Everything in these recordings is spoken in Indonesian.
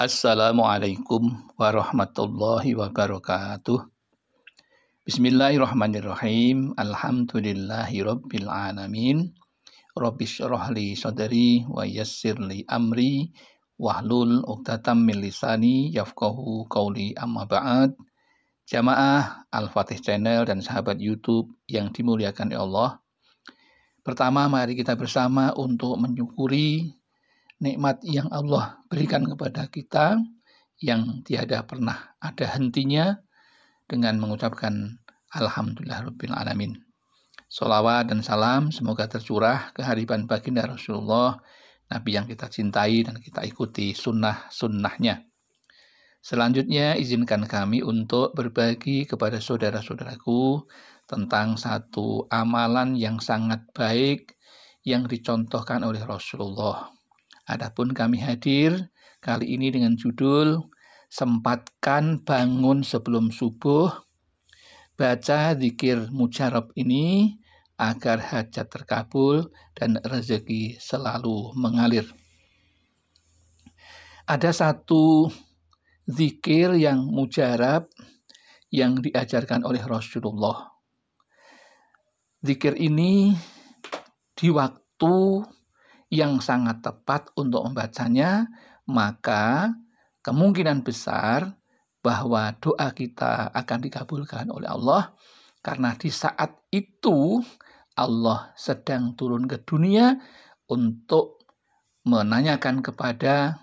Assalamualaikum warahmatullahi wabarakatuh. Bismillahirrahmanirrahim. Alhamdulillahi rabbil alamin. Rabbishrah rohli sadri wa yassirli amri wahlul uqdatam min lisani yafqahu qawli amma ba'ad. Jamaah Al-Fatih Channel dan sahabat YouTube yang dimuliakan ya Allah. Pertama, mari kita bersama untuk menyukuri nikmat yang Allah berikan kepada kita yang tiada pernah ada hentinya dengan mengucapkan Alhamdulillah Rabbil Alamin. Salawat dan salam semoga tercurah kehariban baginda Rasulullah, Nabi yang kita cintai dan kita ikuti sunnah-sunnahnya. Selanjutnya, izinkan kami untuk berbagi kepada saudara-saudaraku tentang satu amalan yang sangat baik yang dicontohkan oleh Rasulullah. Adapun kami hadir kali ini dengan judul Sempatkan bangun sebelum subuh. Baca zikir mujarab ini agar hajat terkabul dan rezeki selalu mengalir. Ada satu zikir yang mujarab yang diajarkan oleh Rasulullah. Zikir ini di waktu yang sangat tepat untuk membacanya, maka kemungkinan besar bahwa doa kita akan dikabulkan oleh Allah karena di saat itu Allah sedang turun ke dunia untuk menanyakan kepada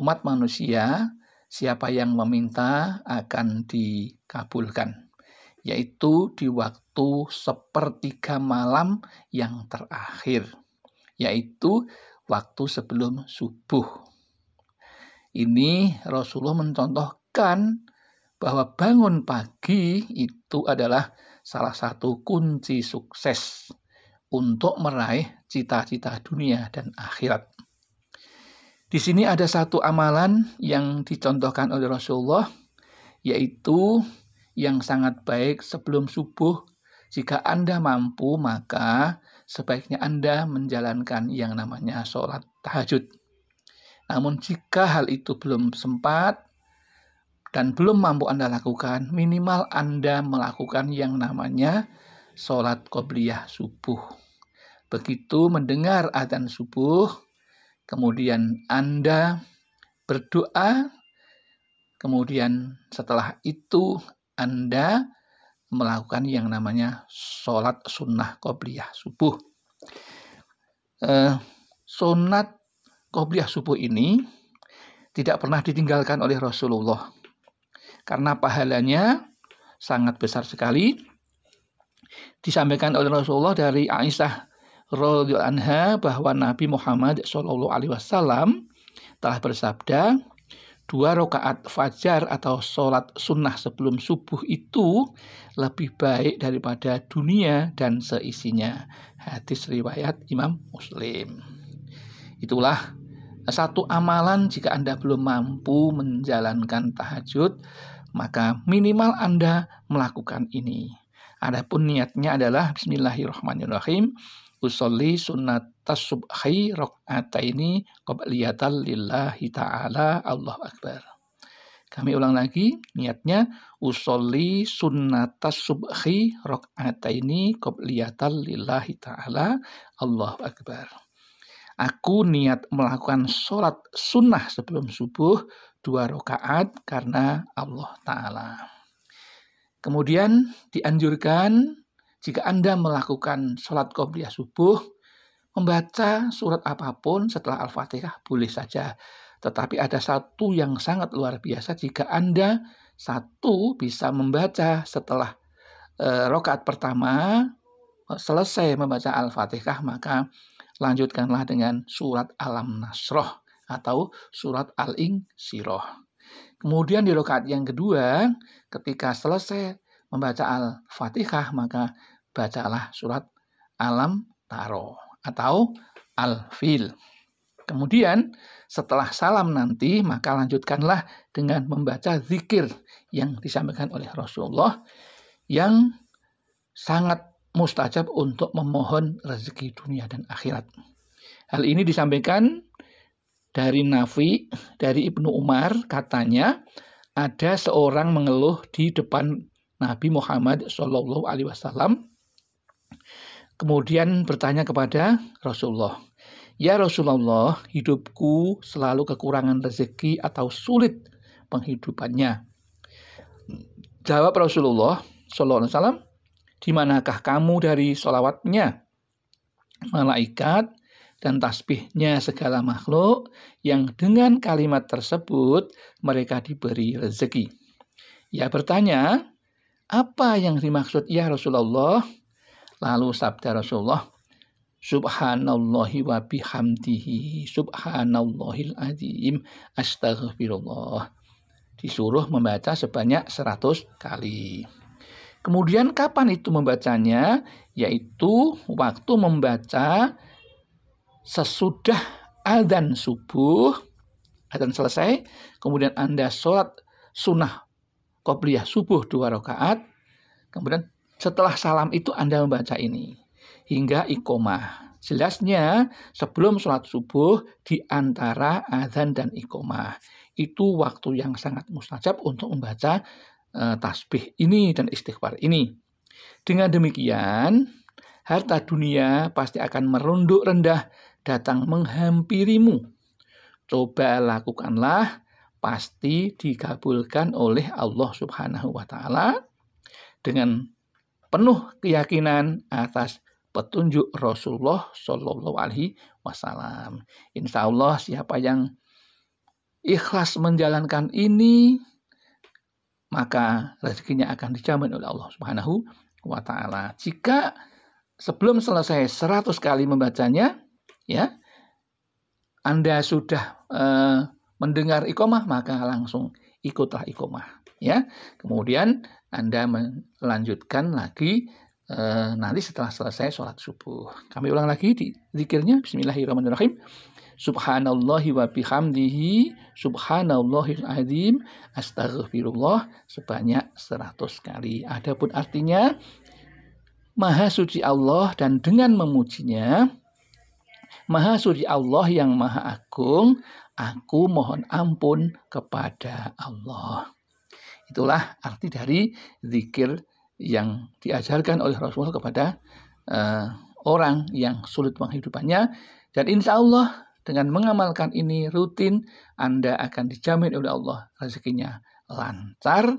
umat manusia siapa yang meminta akan dikabulkan yaitu di waktu sepertiga malam yang terakhir yaitu waktu sebelum subuh. Ini Rasulullah mencontohkan bahwa bangun pagi itu adalah salah satu kunci sukses untuk meraih cita-cita dunia dan akhirat. Di sini ada satu amalan yang dicontohkan oleh Rasulullah, yaitu yang sangat baik sebelum subuh. Jika Anda mampu, maka sebaiknya Anda menjalankan yang namanya sholat tahajud. Namun jika hal itu belum sempat dan belum mampu Anda lakukan, minimal Anda melakukan yang namanya sholat qobliyah subuh. Begitu mendengar adzan subuh, kemudian Anda berdoa, kemudian setelah itu Anda melakukan yang namanya sholat sunnah qobliyah subuh. Eh, sunat qobliyah subuh ini tidak pernah ditinggalkan oleh Rasulullah karena pahalanya sangat besar sekali disampaikan oleh Rasulullah dari Aisyah radhiyallahu anha bahwa Nabi Muhammad SAW telah bersabda dua rakaat fajar atau sholat sunnah sebelum subuh itu lebih baik daripada dunia dan seisinya. Hadis riwayat Imam Muslim. Itulah satu amalan jika Anda belum mampu menjalankan tahajud, maka minimal Anda melakukan ini. Adapun niatnya adalah Bismillahirrahmanirrahim. Usolli sunnat tasubhi ini qabliyatan lillahi ta'ala Allah Akbar. Kami ulang lagi, niatnya usolli sunnatas subhi ini qabliyatan lillahi ta'ala Allah Akbar. Aku niat melakukan sholat sunnah sebelum subuh dua rakaat karena Allah Ta'ala. Kemudian dianjurkan jika Anda melakukan sholat qobliyah subuh, Membaca surat apapun setelah Al-Fatihah boleh saja. Tetapi ada satu yang sangat luar biasa jika Anda satu bisa membaca setelah e, eh, rokaat pertama eh, selesai membaca Al-Fatihah maka lanjutkanlah dengan surat Alam Nasroh atau surat Al-Insyirah. Kemudian di rokaat yang kedua ketika selesai membaca Al-Fatihah maka bacalah surat Alam Taro atau al-fil. Kemudian setelah salam nanti maka lanjutkanlah dengan membaca zikir yang disampaikan oleh Rasulullah yang sangat mustajab untuk memohon rezeki dunia dan akhirat. Hal ini disampaikan dari Nafi, dari Ibnu Umar, katanya ada seorang mengeluh di depan Nabi Muhammad saw kemudian bertanya kepada Rasulullah, "Ya Rasulullah, hidupku selalu kekurangan rezeki atau sulit penghidupannya." Jawab Rasulullah Sallallahu Alaihi Wasallam, "Di manakah kamu dari solawatnya, malaikat, dan tasbihnya segala makhluk yang dengan kalimat tersebut mereka diberi rezeki?" Ya bertanya, "Apa yang dimaksud ya Rasulullah?" Lalu sabda Rasulullah, Subhanallahi wa bihamdihi, subhanallahil azim, astaghfirullah. Disuruh membaca sebanyak 100 kali. Kemudian kapan itu membacanya? Yaitu waktu membaca sesudah adzan subuh, adzan selesai, kemudian Anda sholat sunnah qobliyah subuh dua rakaat, kemudian setelah salam itu Anda membaca ini hingga ikomah. Jelasnya sebelum sholat subuh di antara azan dan ikomah itu waktu yang sangat mustajab untuk membaca e, tasbih ini dan istighfar ini. Dengan demikian harta dunia pasti akan merunduk rendah datang menghampirimu. Coba lakukanlah pasti dikabulkan oleh Allah Subhanahu wa taala dengan penuh keyakinan atas petunjuk Rasulullah Shallallahu Alaihi Wasallam. Insya Allah siapa yang ikhlas menjalankan ini maka rezekinya akan dijamin oleh Allah Subhanahu wa taala. Jika sebelum selesai 100 kali membacanya ya Anda sudah eh, mendengar ikomah maka langsung ikutlah ikomah ya. Kemudian anda melanjutkan lagi e, nanti setelah selesai sholat subuh. Kami ulang lagi di zikirnya. Bismillahirrahmanirrahim. Subhanallahi wa bihamdihi Subhanallahil azim Astaghfirullah sebanyak seratus kali Adapun artinya Maha suci Allah dan dengan memujinya Maha suci Allah yang maha agung Aku mohon ampun kepada Allah Itulah arti dari zikir yang diajarkan oleh Rasulullah kepada uh, orang yang sulit penghidupannya. Dan insya Allah dengan mengamalkan ini rutin, Anda akan dijamin oleh Allah rezekinya lancar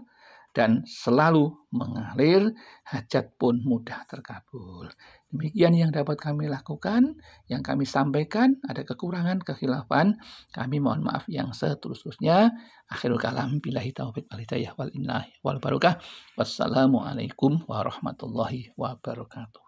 dan selalu mengalir, hajat pun mudah terkabul. Demikian yang dapat kami lakukan, yang kami sampaikan, ada kekurangan, kehilafan kami mohon maaf yang seterusnya. Akhirul kalam, bilahi taufiq wal hidayah wal innah wal barokah. Wassalamualaikum warahmatullahi wabarakatuh.